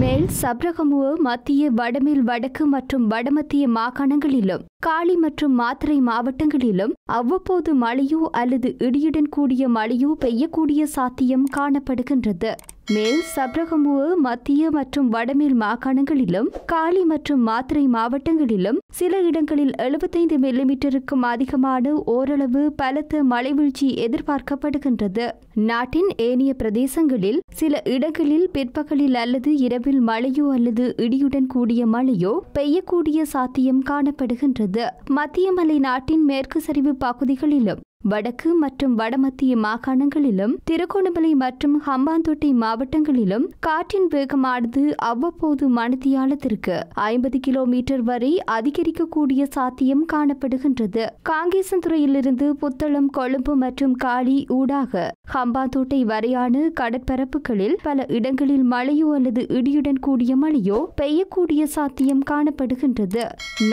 மேல் சப்ரகமுவ மத்திய வடமேல் வடக்கு மற்றும் வடமத்திய மாகாணங்களிலும் காளி மற்றும் மாத்திரை மாவட்டங்களிலும் அவ்வப்போது மழையோ அல்லது இடியுடன் கூடிய மழையோ பெய்யக்கூடிய சாத்தியம் காணப்படுகின்றது மேல் சப்ரகமுவ மத்திய மற்றும் வடமேல் மாகாணங்களிலும் காலி மற்றும் மாத்திரை மாவட்டங்களிலும் சில இடங்களில் எழுபத்தைந்து மில்லிமீட்டருக்கும் அதிகமான ஓரளவு பலத்த மழைவீழ்ச்சி எதிர்பார்க்கப்படுகின்றது நாட்டின் ஏனைய பிரதேசங்களில் சில இடங்களில் பிற்பகலில் அல்லது இரவில் மழையோ அல்லது இடியுடன் கூடிய மழையோ பெய்யக்கூடிய சாத்தியம் காணப்படுகின்றது மத்திய மலை நாட்டின் மேற்கு சரிவு பகுதிகளிலும் வடக்கு மற்றும் வடமத்திய மாகாணங்களிலும் திருகோணமலை மற்றும் ஹம்பாந்தோட்டை மாவட்டங்களிலும் காற்றின் வேகமானது அவ்வப்போது மணித்தியாலத்திற்கு ஐம்பது கிலோமீட்டர் வரை அதிகரிக்கக்கூடிய சாத்தியம் காணப்படுகின்றது காங்கேசன்துறையிலிருந்து புத்தளம் கொழும்பு மற்றும் காலி ஊடாக ஹம்பாந்தோட்டை வரையான கடற்பரப்புகளில் பல இடங்களில் மழையோ அல்லது இடியுடன் கூடிய மழையோ பெய்யக்கூடிய சாத்தியம் காணப்படுகின்றது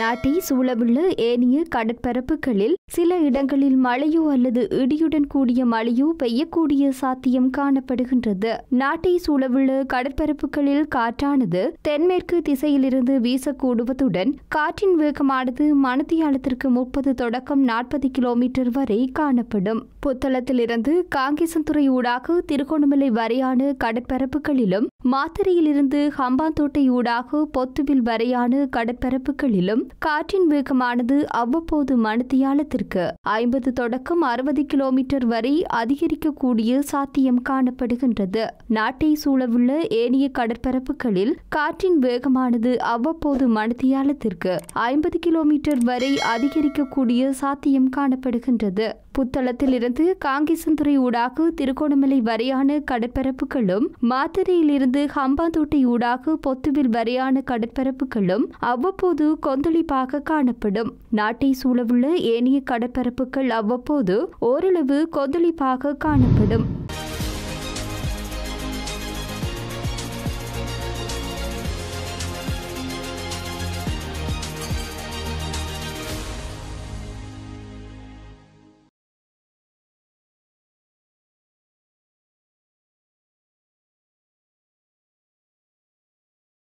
நாட்டை சூழவுள்ள ஏனைய கடற்பரப்புகளில் சில இடங்களில் மழையோ மழையோ அல்லது இடியுடன் கூடிய மழையோ பெய்யக்கூடிய சாத்தியம் காணப்படுகின்றது நாட்டை சூழவுள்ள கடற்பரப்புகளில் காற்றானது தென்மேற்கு திசையிலிருந்து வீசக்கூடுவதுடன் காற்றின் வேகமானது மனத்தியாலத்திற்கு முப்பது தொடக்கம் நாற்பது கிலோமீட்டர் வரை காணப்படும் புத்தளத்திலிருந்து காங்கேசன்துறை ஊடாக திருகோணமலை வரையான கடற்பரப்புகளிலும் மாத்திரையிலிருந்து ஹம்பாந்தோட்டை ஊடாக பொத்துவில் வரையான கடற்பரப்புகளிலும் காற்றின் வேகமானது அவ்வப்போது மணித்தியாலத்திற்கு ஐம்பது தொடக்கம் அறுபது கிலோமீட்டர் வரை அதிகரிக்கக்கூடிய சாத்தியம் காணப்படுகின்றது நாட்டை சூழவுள்ள ஏனைய கடற்பரப்புகளில் காற்றின் வேகமானது அவ்வப்போது மணித்தியாலத்திற்கு ஐம்பது கிலோமீட்டர் வரை அதிகரிக்கக்கூடிய சாத்தியம் காணப்படுகின்றது புத்தளத்தில் இருந்து காங்கிசந்துறை ஊடாக திருகோணமலை வரையான கடற்பரப்புகளும் மாத்தரையிலிருந்து ஹம்பாந்தோட்டை ஊடாக பொத்துவில் வரையான கடற்பரப்புகளும் அவ்வப்போது கொந்தளிப்பாக காணப்படும் நாட்டை சூழவுள்ள ஏனைய கடற்பரப்புகள் அவ்வப்போது ஓரளவு கொந்தளிப்பாக காணப்படும்